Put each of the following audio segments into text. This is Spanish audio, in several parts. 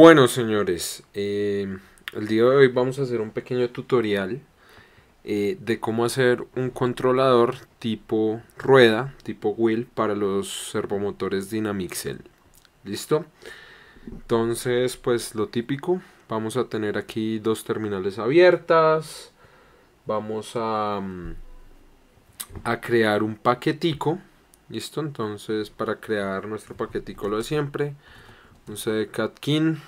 Bueno, señores, eh, el día de hoy vamos a hacer un pequeño tutorial eh, de cómo hacer un controlador tipo rueda, tipo wheel, para los servomotores Dynamixel. ¿Listo? Entonces, pues lo típico, vamos a tener aquí dos terminales abiertas, vamos a, mm, a crear un paquetico, ¿listo? Entonces, para crear nuestro paquetico lo de siempre, entonces Catkin. Eh,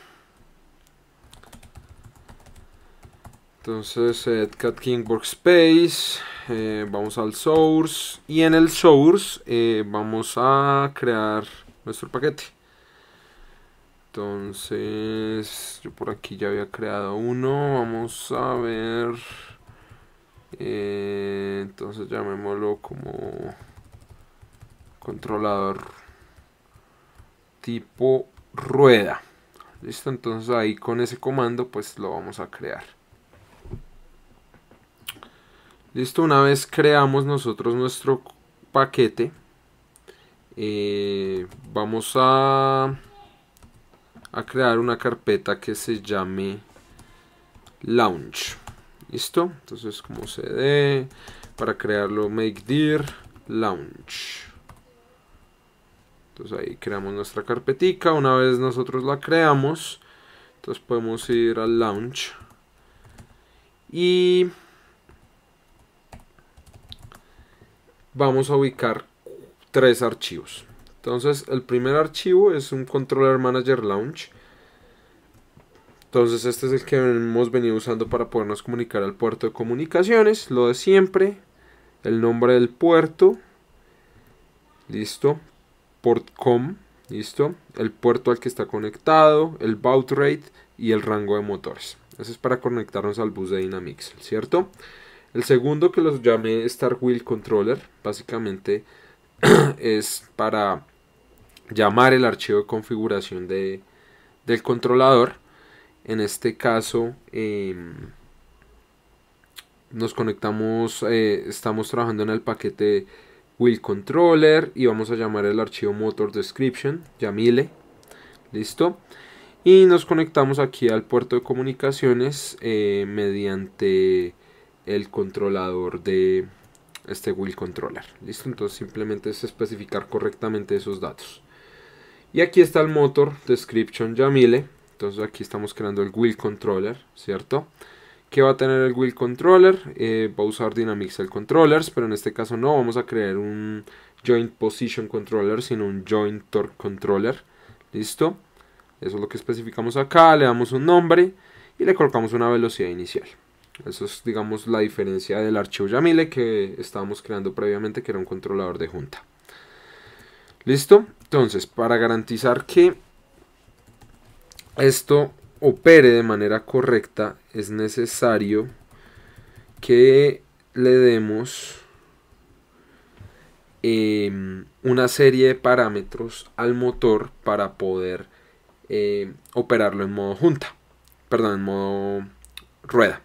entonces, Catkin Workspace. Eh, vamos al source. Y en el source eh, vamos a crear nuestro paquete. Entonces, yo por aquí ya había creado uno. Vamos a ver. entonces llamémoslo como controlador tipo rueda listo entonces ahí con ese comando pues lo vamos a crear listo una vez creamos nosotros nuestro paquete eh, vamos a a crear una carpeta que se llame launch listo entonces como se dé para crearlo make dir launch entonces ahí creamos nuestra carpetica. Una vez nosotros la creamos, entonces podemos ir al launch. Y vamos a ubicar tres archivos. Entonces el primer archivo es un controller manager launch. Entonces este es el que hemos venido usando para podernos comunicar al puerto de comunicaciones. Lo de siempre. El nombre del puerto. Listo port com, ¿listo? El puerto al que está conectado, el baud rate y el rango de motores. Eso es para conectarnos al bus de Dynamics, ¿cierto? El segundo que los llamé Star Wheel Controller, básicamente es para llamar el archivo de configuración de, del controlador. En este caso em, nos conectamos, eh, estamos trabajando en el paquete Wheel controller y vamos a llamar el archivo motor description yamile listo y nos conectamos aquí al puerto de comunicaciones eh, mediante el controlador de este Wheel controller listo entonces simplemente es especificar correctamente esos datos y aquí está el motor description yamile entonces aquí estamos creando el Wheel controller cierto que va a tener el wheel controller, eh, va a usar Dynamic Cell Controllers, pero en este caso no, vamos a crear un Joint Position Controller, sino un Joint Torque Controller, listo, eso es lo que especificamos acá, le damos un nombre y le colocamos una velocidad inicial. Eso es, digamos, la diferencia del archivo Yamile que estábamos creando previamente, que era un controlador de junta. ¿Listo? Entonces, para garantizar que esto opere de manera correcta es necesario que le demos em, una serie de parámetros al motor para poder em, operarlo en modo junta, perdón, en modo rueda.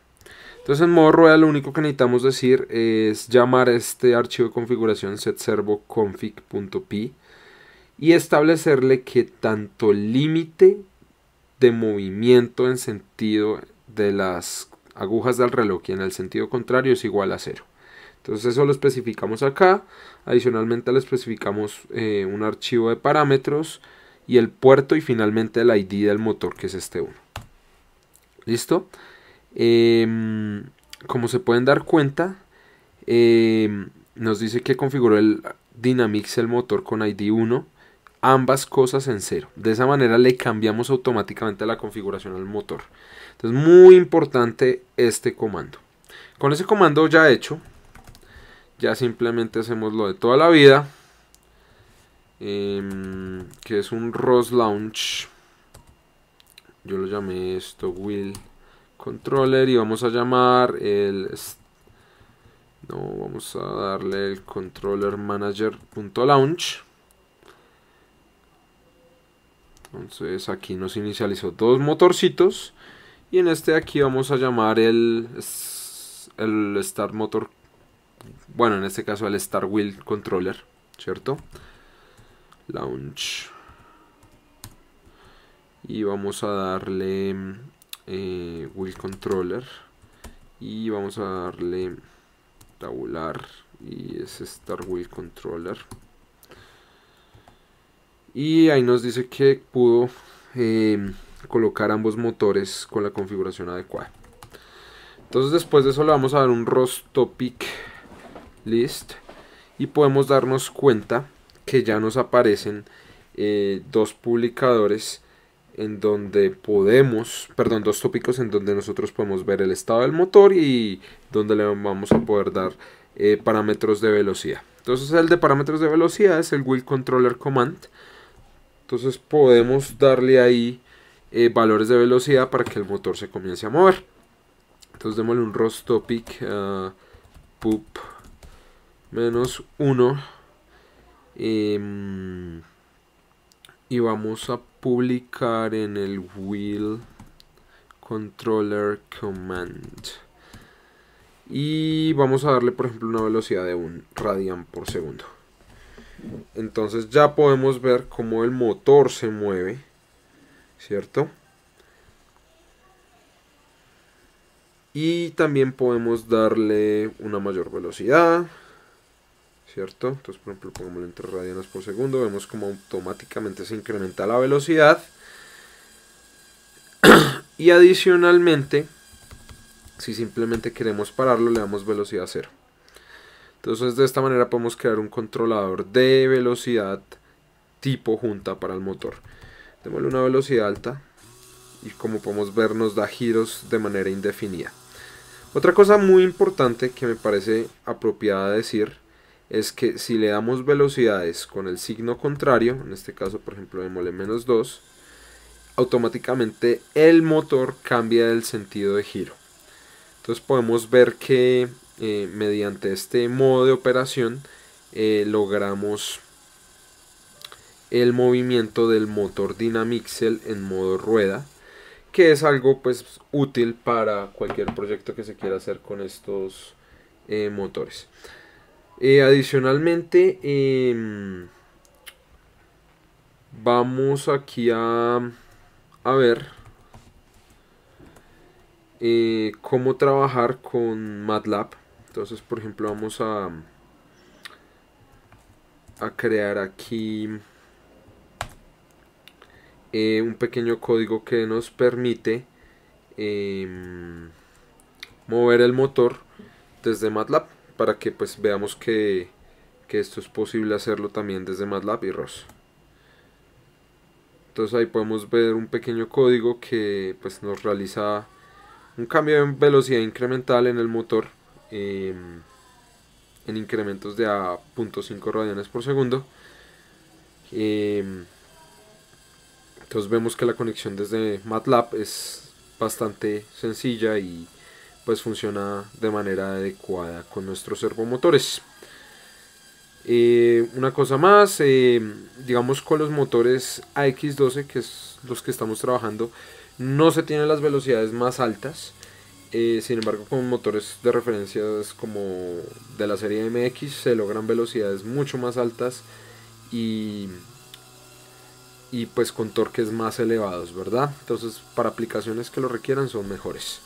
Entonces en modo rueda lo único que necesitamos decir es llamar este archivo de configuración setservoconfig.py y establecerle que tanto límite de movimiento en sentido de las agujas del reloj y en el sentido contrario es igual a cero. Entonces eso lo especificamos acá. Adicionalmente le especificamos eh, un archivo de parámetros y el puerto y finalmente el ID del motor que es este 1. ¿Listo? Em, como se pueden dar cuenta, em, nos dice que configuró el Dynamics el motor con ID 1 ambas cosas en cero. De esa manera le cambiamos automáticamente la configuración al motor. Entonces muy importante este comando. Con ese comando ya hecho, ya simplemente hacemos lo de toda la vida, em, que es un ROS Launch. Yo lo llamé esto Will Controller y vamos a llamar el... No, vamos a darle el controller manager.launch entonces aquí nos inicializó dos motorcitos y en este de aquí vamos a llamar el el start motor bueno en este caso el star wheel controller cierto launch y vamos a darle eh, wheel controller y vamos a darle tabular y es star wheel controller y ahí nos dice que pudo em, colocar ambos motores con la configuración adecuada entonces después de eso le vamos a dar un ROS topic list y podemos darnos cuenta que ya nos aparecen eh, dos publicadores en donde podemos, perdón, dos tópicos en donde nosotros podemos ver el estado del motor y donde le vamos a poder dar eh, parámetros de velocidad. Entonces el de parámetros de velocidad es el wheel controller command entonces podemos darle ahí eh, valores de velocidad para que el motor se comience a mover. Entonces démosle un ros topic ah, pup menos 1 em, y vamos a publicar en el wheel controller command y vamos a darle por ejemplo una velocidad de un radian por segundo entonces ya podemos ver cómo el motor se mueve cierto y también podemos darle una mayor velocidad cierto entonces por ejemplo el entre radianas por segundo vemos como automáticamente se incrementa la velocidad y adicionalmente si simplemente queremos pararlo le damos velocidad cero entonces de esta manera podemos crear un controlador de velocidad tipo junta para el motor. Démosle una velocidad alta y como podemos ver nos da giros de manera indefinida. Otra cosa muy importante que me parece apropiada decir es que si le damos velocidades con el signo contrario, en este caso por ejemplo démosle menos 2, automáticamente el motor cambia el sentido de giro. Entonces podemos ver que eh, mediante este modo de operación eh, logramos el movimiento del motor Dynamixel en modo rueda que es algo pues útil para cualquier proyecto que se quiera hacer con estos eh, motores adicionalmente em, vamos aquí a, ver cómo trabajar con MATLAB entonces, por ejemplo, vamos a, a crear aquí eh, un pequeño código que nos permite em, mover el motor desde MATLAB para que pues veamos que, esto es posible hacerlo también desde MATLAB y ROS entonces ahí podemos ver un pequeño código que pues nos realiza un cambio de velocidad incremental en el motor Em, en incrementos de a 0.5 radianes por segundo. Em, entonces vemos que la conexión desde MATLAB es bastante sencilla y pues funciona de manera adecuada con nuestros servomotores. Eh, una cosa más, em, digamos con los motores AX12, que es los que estamos trabajando, no se tienen las velocidades más altas sin embargo, con motores de referencias como de la serie MX se logran velocidades mucho más altas y, y pues con torques más elevados, ¿verdad? Entonces, para aplicaciones que lo requieran son mejores.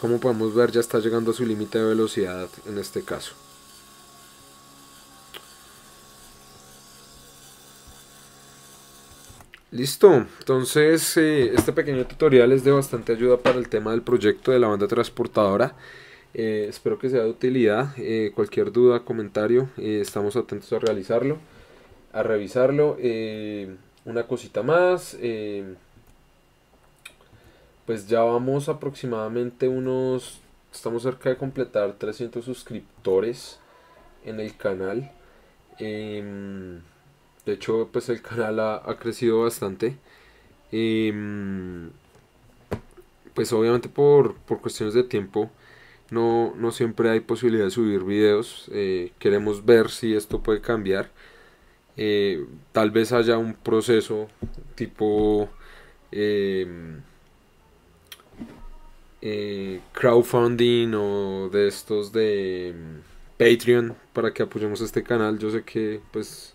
Como podemos ver, ya está llegando a su límite de velocidad en este caso. Listo, entonces eh, este pequeño tutorial es de bastante ayuda para el tema del proyecto de la banda transportadora. Eh, espero que sea de utilidad. Eh, cualquier duda, comentario, estamos atentos a realizarlo, a revisarlo. una cosita más, pues ya vamos aproximadamente unos, estamos cerca de completar 300 suscriptores en el canal. Em, de hecho, pues el canal ha, crecido bastante. Em, pues obviamente por, cuestiones de tiempo no, siempre hay posibilidad de subir videos. Eh, queremos ver si esto puede cambiar. Eh, tal vez haya un proceso tipo em, eh, crowdfunding o de estos de em, Patreon para que apoyemos este canal. Yo sé que pues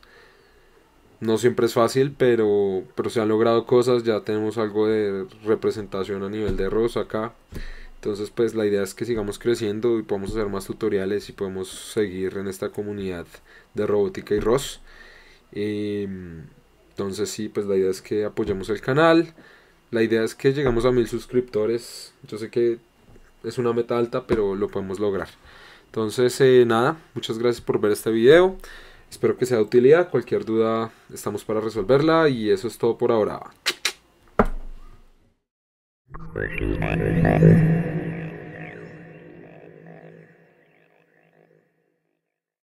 no siempre es fácil, pero, pero se han logrado cosas, ya tenemos algo de representación a nivel de ROS acá. Entonces, pues la idea es que sigamos creciendo y podamos hacer más tutoriales y podemos seguir en esta comunidad de robótica y ROS. Em, entonces, sí, pues la idea es que apoyemos el canal. La idea es que llegamos a mil suscriptores. Yo sé que es una meta alta, pero lo podemos lograr. Entonces, eh, nada, muchas gracias por ver este video. Espero que sea de utilidad. Cualquier duda estamos para resolverla y eso es todo por ahora. Pues